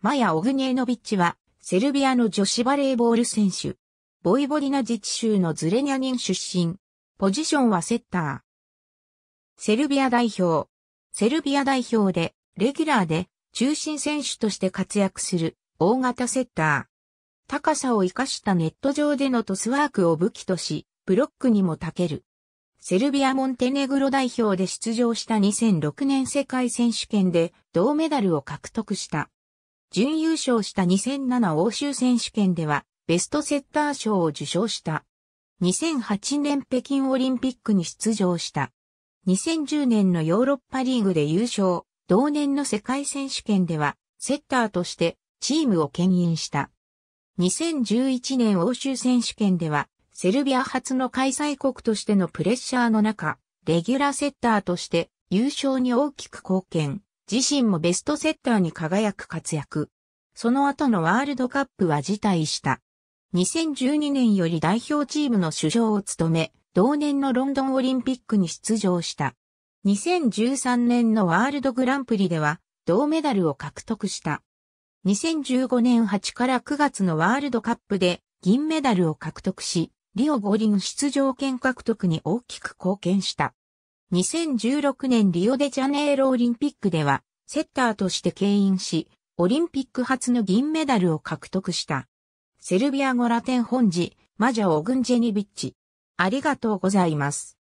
マヤ・オグニエノビッチは、セルビアの女子バレーボール選手。ボイボリナ自治州のズレニャニン出身。ポジションはセッター。セルビア代表。セルビア代表で、レギュラーで、中心選手として活躍する、大型セッター。高さを生かしたネット上でのトスワークを武器とし、ブロックにも長ける。セルビア・モンテネグロ代表で出場した2006年世界選手権で銅メダルを獲得した。準優勝した2007欧州選手権では、ベストセッター賞を受賞した。2008年北京オリンピックに出場した。2010年のヨーロッパリーグで優勝、同年の世界選手権では、セッターとしてチームを牽引した。2011年欧州選手権では、セルビア初の開催国としてのプレッシャーの中、レギュラーセッターとして優勝に大きく貢献。自身もベストセッターに輝く活躍。その後のワールドカップは辞退した。2012年より代表チームの主将を務め、同年のロンドンオリンピックに出場した。2013年のワールドグランプリでは、銅メダルを獲得した。2015年8から9月のワールドカップで銀メダルを獲得し、リオ五輪出場権獲得に大きく貢献した。2016年リオデジャネイロオリンピックでは、セッターとして牽引し、オリンピック初の銀メダルを獲得した。セルビア語ラテン本字、マジャ・オグンジェニビッチ。ありがとうございます。